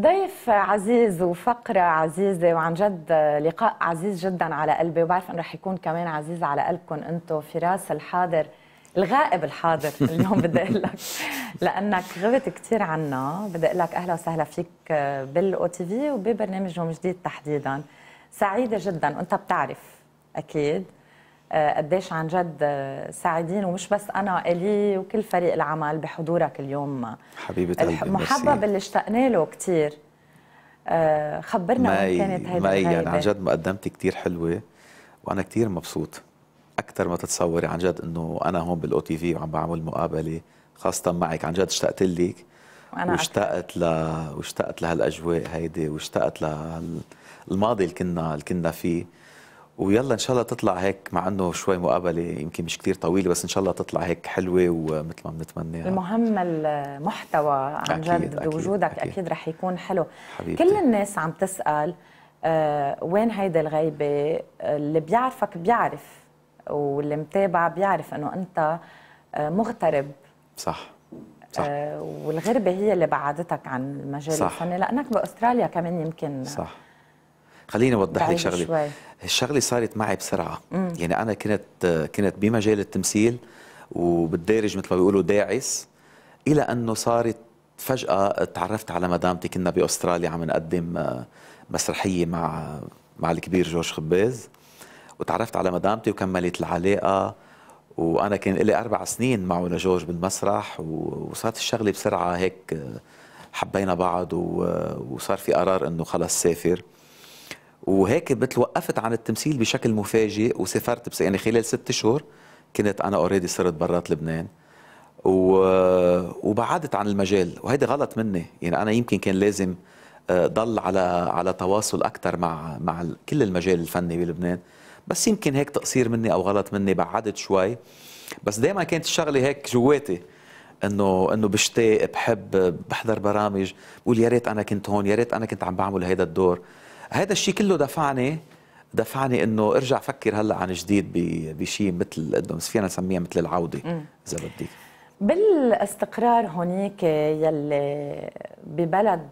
ضيف عزيز وفقرة عزيزة وعن جد لقاء عزيز جدا على قلبي وبعرف انه رح يكون كمان عزيز على قلبكم انتم فراس الحاضر الغائب الحاضر اليوم بدي اقول لك لانك غبت كثير عنا بدي اقول لك اهلا وسهلا فيك بالاو تي في وببرنامج جديد تحديدا سعيده جدا وانت بتعرف اكيد آه، قديش عن جد آه، سعيدين ومش بس انا الي وكل فريق العمل بحضورك اليوم حبيبه قلبي المحبب اللي اشتقنا له كثير آه، خبرنا وين كانت هيدي مي يعني عن جد مقدمتي كثير حلوه وانا كثير مبسوط اكثر ما تتصوري عن جد انه انا هون بالاو تي في وعم بعمل مقابله خاصه معك عن جد اشتقت لك واشتقت ل واشتقت لهالاجواء هيدي واشتقت للماضي اللي كنا اللي كنا فيه ويلا ان شاء الله تطلع هيك مع انه شوي مقابله يمكن مش كثير طويله بس ان شاء الله تطلع هيك حلوه ومثل ما بنتمنى المهم المحتوى عن جد بوجودك اكيد, أكيد رح يكون حلو حبيبتي. كل الناس عم تسال آه وين هيدا الغيبه آه، اللي بيعرفك بيعرف واللي متابع بيعرف انه انت آه، مغترب صح آه، صح. آه والغربه هي اللي بعدتك عن المجال الفني لانك باستراليا كمان يمكن صح خليني اوضح لك شغله شوي. الشغله صارت معي بسرعه مم. يعني انا كنت كنت بمجال التمثيل وبالدارج مثل ما بيقولوا داعس الى انه صارت فجاه تعرفت على مدامتي كنا باستراليا عم نقدم آه، مسرحيه مع مع الكبير جورج خباز وتعرفت على مدامتي وكملت العلاقه وانا كان لي اربع سنين معه لجورج بالمسرح وصارت الشغله بسرعه هيك آه، حبينا بعض وصار في قرار انه خلص سافر وهيك بتوقفت عن التمثيل بشكل مفاجئ وسافرت بس يعني خلال ست شهور كنت انا اوريدي صرت برات لبنان و... وبعدت عن المجال وهيدا غلط مني يعني انا يمكن كان لازم آه، ضل على على تواصل اكثر مع مع كل المجال الفني بلبنان بس يمكن هيك تقصير مني او غلط مني بعدت شوي بس دائما كانت الشغله هيك جواتي انه انه بشتاق بحب بحضر برامج بقول يا ريت انا كنت هون يا ريت انا كنت عم بعمل هيدا الدور هذا الشيء كله دفعني دفعني انه ارجع افكر هلا عن جديد بشيء مثل انه فينا نسميها مثل العوده اذا بدك بالاستقرار هونيك يلي ببلد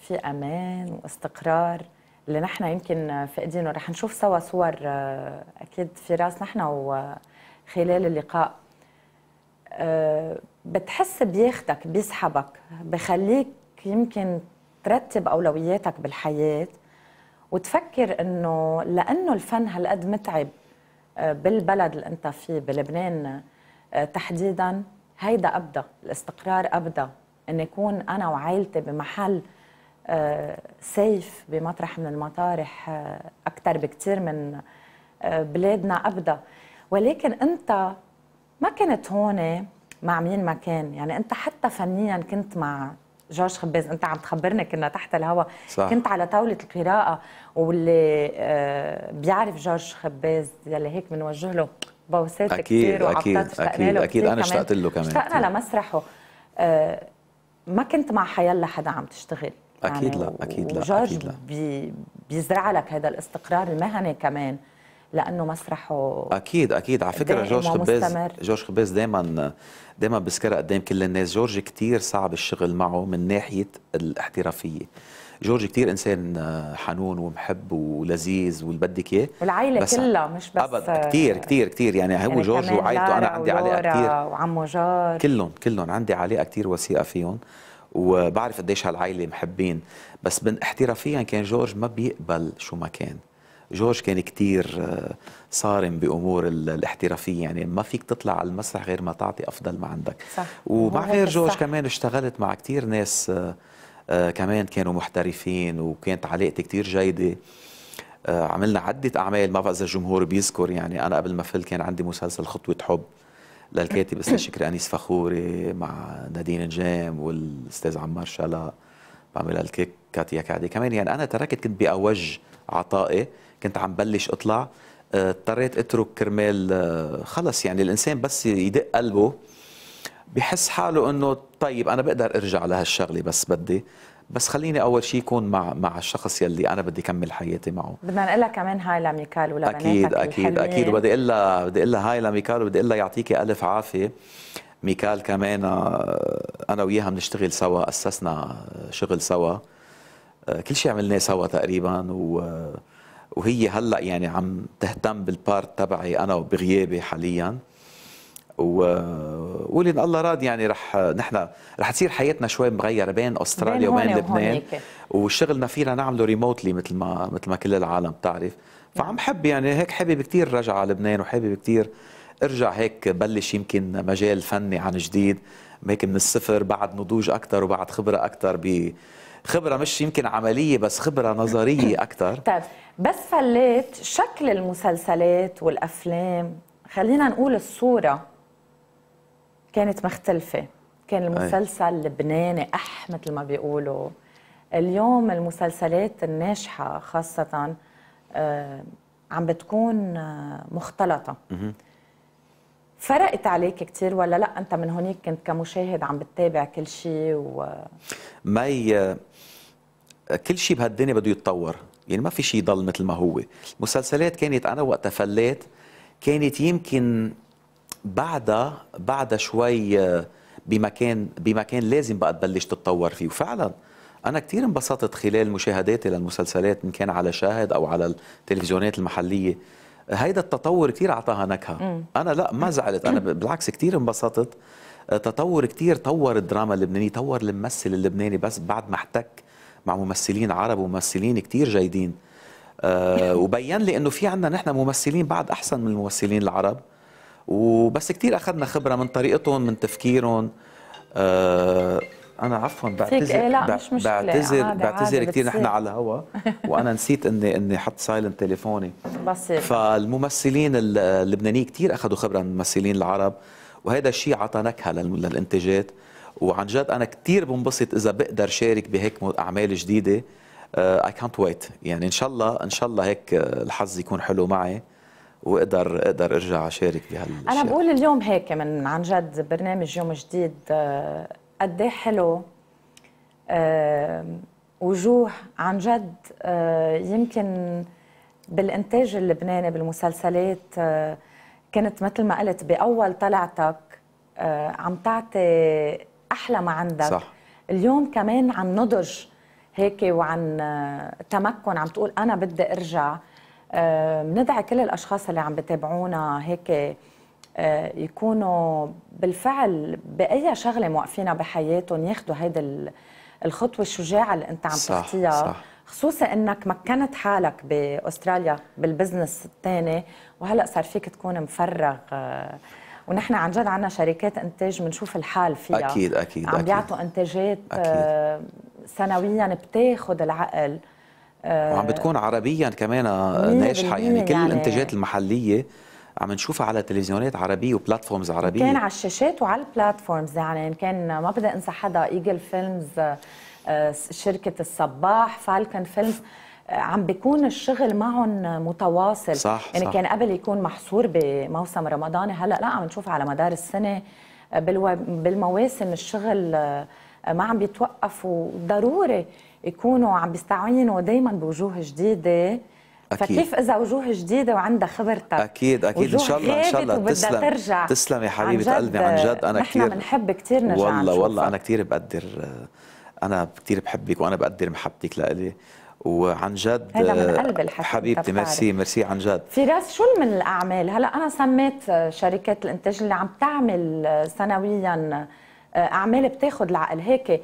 في امان واستقرار اللي نحن يمكن فاقدينه رح نشوف سوا صور اكيد في راس نحن وخلال اللقاء أه، بتحس بياخدك بيسحبك بخليك يمكن ترتب اولوياتك بالحياه وتفكر انه لانه الفن هالقد متعب آه، بالبلد اللي انت فيه بلبنان آه، تحديدا هيدا ابدا الاستقرار ابدا ان يكون انا وعائلتي بمحل آه، سيف بمطرح من المطارح اكثر بكثير من بلادنا ابدا ولكن انت ما كنت هون مع مين ما كان يعني انت حتى فنيا كنت مع جورج خباز انت عم تخبرنا كنا تحت الهواء صح. كنت على طاوله القراءه واللي آه، بيعرف جورج خباز يلي هيك بنوجه له بوسات كثير اكيد اكيد اكيد انا اشتقت له كمان اشتقنا لمسرحه آه ما كنت مع حيلا حدا عم تشتغل اكيد يعني لا اكيد لا جورج بيزرع لك هذا الاستقرار المهني كمان لانه مسرحه اكيد اكيد على فكره جورج خباز جورج خباز دائما دائما بذكرها قدام كل الناس إيه. جورج كثير صعب الشغل معه من ناحيه الاحترافيه جورج كثير انسان آه، حنون ومحب ولذيذ واللي بدك اياه والعائله كلها مش بس ابدا كثير كثير كثير يعني, يعني هو يعني جورج وعائلته انا عندي علاقه كثير وعمو جار كلهم كلهم عندي علاقه كثير وثيقه فيهم وبعرف قديش هالعائله محبين بس من احترافيا كان جورج ما بيقبل شو ما كان جورج كان كتير آه، صارم بامور الاحترافيه يعني ما فيك تطلع على المسرح غير ما تعطي افضل ما عندك صح ومع غير جورج صح. كمان اشتغلت مع كتير ناس آه، آه، كمان كانوا محترفين وكانت علاقتي كتير جيده عملنا عدة أعمال ما بعرف إذا الجمهور بيذكر يعني أنا قبل ما فل كان عندي مسلسل خطوة حب للكاتب أستاذ شكري أنيس فخوري مع نادين نجام والأستاذ عمار شلق بعمل الكيك كاتيا كادي كمان يعني انا تركت كنت باوج عطائي كنت عم بلش اطلع آه، اضطريت اترك كرمال آه، خلص يعني الانسان بس يدق قلبه بحس حاله انه طيب انا بقدر ارجع لهالشغله بس بدي بس خليني اول شيء يكون مع مع الشخص يلي انا بدي كمل حياتي معه بدنا نقول لها كمان هاي لميكال ولبناتك اكيد اكيد الحلوين. اكيد وبدي اقول لها بدي اقول لها هاي لميكال وبدي اقول لها يعطيكي الف عافيه ميكال كمان آه، انا وياها بنشتغل سوا اسسنا آه، شغل سوا آه، كل شيء عملناه سوا تقريبا وهي هلا يعني عم تهتم بالبارت تبعي انا بغيابي حاليا و ان الله راد يعني رح نحن رح تصير حياتنا شوي مغيره بين استراليا بين وبين لبنان وشغلنا فينا نعمله ريموتلي مثل ما مثل ما كل العالم بتعرف فعم نعم. حب يعني هيك حابب كثير رجع على لبنان وحابب كثير ارجع هيك بلش يمكن مجال فني عن جديد هيك من الصفر بعد نضوج اكثر وبعد خبره اكثر ب خبره مش يمكن عمليه بس خبره نظريه اكثر طيب بس فليت شكل المسلسلات والافلام خلينا نقول الصوره كانت مختلفه كان المسلسل لبناني اح مثل ما بيقولوا اليوم المسلسلات الناجحه خاصه آه، عم بتكون آه، مختلطه فرقت عليك كثير ولا لا انت من هونيك كنت كمشاهد عم بتتابع كل شيء و مي كل شيء بهالدنيا بده يتطور يعني ما في شيء يضل مثل ما هو المسلسلات كانت انا وقتها فليت كانت يمكن بعدها بعدها شوي بمكان بمكان لازم بقى تبلش تتطور فيه وفعلا انا كثير انبسطت خلال مشاهداتي للمسلسلات ان كان على شاهد او على التلفزيونات المحليه هيدا التطور كثير اعطاها نكهه انا لا ما زعلت انا بالعكس كثير انبسطت آه، تطور كثير طور الدراما اللبنانيه طور الممثل اللبناني بس بعد ما احتك مع ممثلين عرب وممثلين كثير جيدين أه وبين لي انه في عندنا نحن ممثلين بعد احسن من الممثلين العرب وبس كثير اخذنا خبره من طريقتهم من تفكيرهم أه انا عفوا بعتذر إيه، لا مش مشكلة. بعتذر عادي بعتذر كثير نحن على الهوا وانا نسيت اني اني حط سايلنت تليفوني بس فالممثلين اللبنانيين كثير اخذوا خبره من الممثلين العرب وهذا الشيء عطى نكهه للانتاجات وعن جد انا كثير بنبسط اذا بقدر شارك بهيك اعمال جديده اي كانت ويت يعني ان شاء الله ان شاء الله هيك آه، الحظ يكون حلو معي واقدر اقدر ارجع اشارك بهالشيء انا بقول اليوم هيك من عن جد برنامج يوم جديد آه، قد حلو وجوه عن جد يمكن بالانتاج اللبناني بالمسلسلات كنت مثل ما قلت باول طلعتك عم تعطي احلى ما عندك صح. اليوم كمان عن نضج هيك وعن تمكن عم تقول انا بدي ارجع بندعي كل الاشخاص اللي عم بتابعونا هيك آه، يكونوا بالفعل باي شغله موقفينها بحياتهم ياخذوا هيدي الخطوه الشجاعه اللي انت عم تحكيها صح, صح. خصوصا انك مكنت حالك باستراليا بالبزنس الثاني وهلا صار فيك تكون مفرغ آه، ونحن عن جد عندنا شركات انتاج بنشوف الحال فيها اكيد اكيد عم بيعطوا انتاجات آه، أكيد. سنويا بتاخذ العقل وعم بتكون عربيا كمان ناجحه يعني كل يعني الانتاجات المحليه عم نشوفها على تلفزيونات عربيه وبلاتفورمز عربيه كان على الشاشات وعلى البلاتفورمز يعني كان ما بدي انسى حدا ايجل آه، فيلمز آه، شركه الصباح فالكن آه، فيلمز عم بيكون الشغل معهم متواصل صح يعني صح. كان قبل يكون محصور بموسم رمضاني هلا لا عم نشوف على مدار السنه بالو... بالمواسم الشغل ما عم بيتوقف وضروري يكونوا عم بيستعينوا دائما بوجوه جديده أكيد. فكيف اذا وجوه جديده وعندها خبرتك اكيد اكيد ان شاء الله ان شاء الله تسلم ترجع تسلم يا حبيبه قلبي عن جد انا كثير نحن بنحب كثير نرجع والله والله انا كثير بقدر آه، انا كثير بحبك وانا بقدر محبتك لإلي وعن جد من آه، حبيبتي ميرسي ميرسي عن جد فراس شو من الاعمال هلا انا سميت آه، شركات الانتاج اللي عم تعمل سنويا اعمال بتاخذ العقل هيك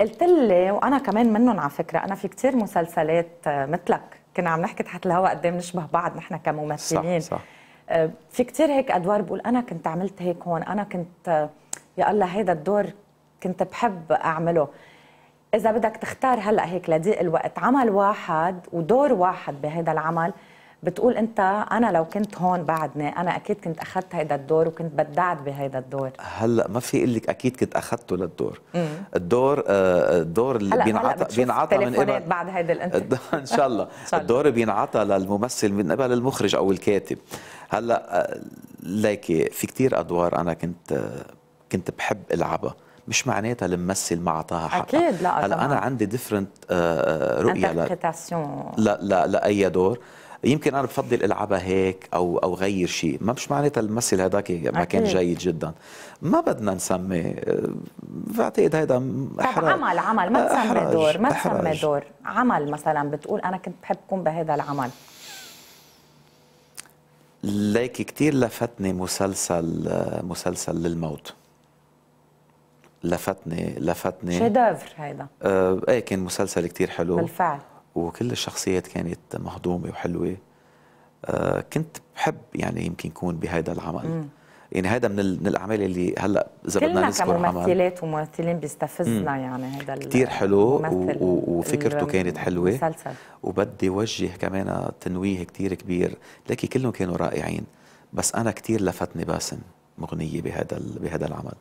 قلت لي وانا كمان منهم على فكره انا في كثير مسلسلات مثلك كنا عم نحكي تحت الهواء قد إيه نشبه بعض نحن كممثلين صح صح. آه، في كثير هيك ادوار بقول انا كنت عملت هيك هون انا كنت آه، يا الله هيدا الدور كنت بحب اعمله اذا بدك تختار هلا هيك لضيق الوقت عمل واحد ودور واحد بهذا العمل بتقول انت انا لو كنت هون بعدني انا اكيد كنت اخذت هيدا الدور وكنت بدعت بهيدا الدور هلا ما في اقول لك اكيد كنت اخذته للدور الدور آه، الدور اللي بينعطى بينعطى من قبل بعد هيدا الانترفيو ان شاء الله الدور بينعطى للممثل من قبل المخرج او الكاتب هلا آه، ليكي في كتير ادوار انا كنت آه، كنت بحب العبها مش معناتها الممثل ما اعطاها حقها اكيد لا هلا انا عندي ديفرنت رؤيه لا لا لاي دور يمكن انا بفضل العبها هيك او او غير شيء ما مش معناتها الممثل هذاك ما كان جيد جدا ما بدنا نسمي بعتقد هيدا طيب عمل عمل ما تسمي دور ما تسمي دور عمل مثلا بتقول انا كنت بحب كون بهذا العمل ليك كثير لفتني مسلسل مسلسل للموت لفتني لفتني شيدافر هيدا آه ايه كان مسلسل كثير حلو بالفعل وكل الشخصيات كانت مهضومه وحلوه آه، كنت بحب يعني يمكن يكون بهذا العمل مم. يعني هذا من, من الاعمال اللي هلا اذا بدنا نذكر عمل كممثلات وممثلين بيستفزنا يعني هذا كثير حلو وفكرته كانت حلوه مسلسل. وبدي وجه كمان تنويه كثير كبير لكن كلهم كانوا رائعين بس انا كثير لفتني باسم مغنيه بهذا بهذا العمل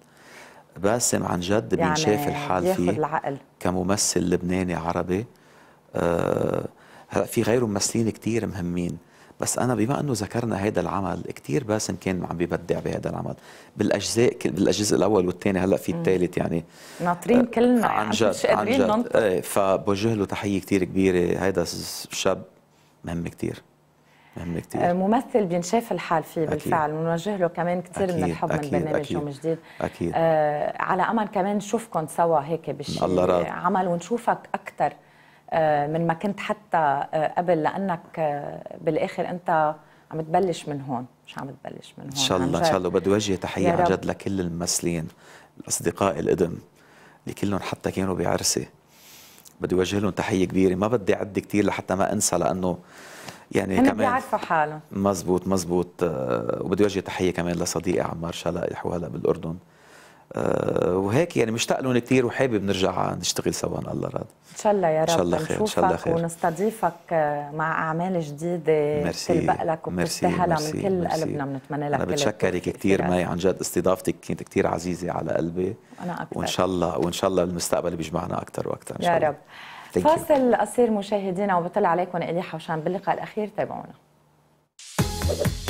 باسم عن جد بينشاف يعني الحال فيه العقل. كممثل لبناني عربي آه، هلا في غيره ممثلين كثير مهمين بس انا بما انه ذكرنا هذا العمل كثير باسم كان عم ببدع بهذا العمل بالاجزاء بالاجزاء الاول والثاني هلا في الثالث يعني ناطرين آه، كلنا عن جد عن جد ايه فبوجه له تحيه كثير كبيره هذا الشاب مهم كثير مهم كثير آه، ممثل بينشاف الحال فيه بالفعل بنوجه له كمان كثير من الحب من برنامج يوم جديد اكيد آه على امل كمان نشوفكم سوا هيك بشي الله عمل ونشوفك اكثر آه، من ما كنت حتى آه، قبل لانك آه، بالاخر انت عم تبلش من هون مش عم تبلش من هون ان شاء الله ان شاء الله وبدي وجه تحيه عن جد لكل الممثلين الاصدقاء القدم اللي كلهم حتى كانوا بعرسي بدي وجه لهم تحيه كبيره ما بدي اعد كثير لحتى ما انسى لانه يعني كمان بيعرفوا حالهم مزبوط مزبوط وبدي وجه تحيه كمان لصديقي عمار شلق حوالا بالاردن آه، وهيك يعني مشتاق لهم كثير وحابب نرجع نشتغل سوا ان الله راد ان شاء الله يا رب ان شاء الله خير ان شاء الله خير ونستضيفك آه، مع اعمال جديده ميرسي تلبق لك وبتستاهلها من كل مرسي. قلبنا بنتمنى لك انا بتشكرك كثير ماي عن جد استضافتك كانت كثير عزيزه على قلبي وانا اكثر وان شاء الله وان شاء الله المستقبل بيجمعنا اكثر واكثر ان شاء الله يا رب فاصل قصير مشاهدينا وبطلع عليكم الي حوشان باللقاء الاخير تابعونا